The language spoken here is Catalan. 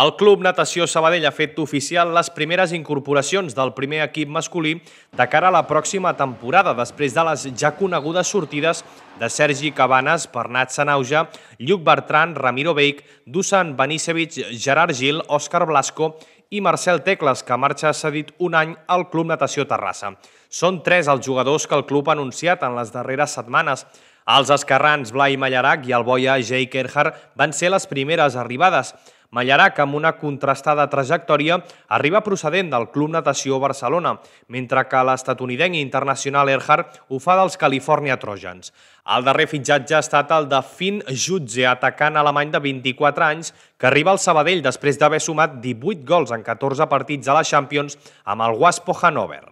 El Club Natació Sabadell ha fet oficial les primeres incorporacions del primer equip masculí de cara a la pròxima temporada, després de les ja conegudes sortides de Sergi Cabanes, Bernat Sanauja, Lluc Bertran, Ramiro Beic, Dusan Banisevic, Gerard Gil, Òscar Blasco i Marcel Tecles, que marxa cedit un any al Club Natació Terrassa. Són tres els jugadors que el club ha anunciat en les darreres setmanes, els escarrans Blai Mallarac i el boia Jake Erhard van ser les primeres arribades. Mallarac, amb una contrastada trajectòria, arriba procedent del Club Natació Barcelona, mentre que l'estatunidenc internacional Erhard ho fa dels California Trojans. El darrer fitxatge ha estat el de Finn Jutze, atacant alemany de 24 anys, que arriba al Sabadell després d'haver sumat 18 gols en 14 partits a la Champions amb el Waspo Hannover.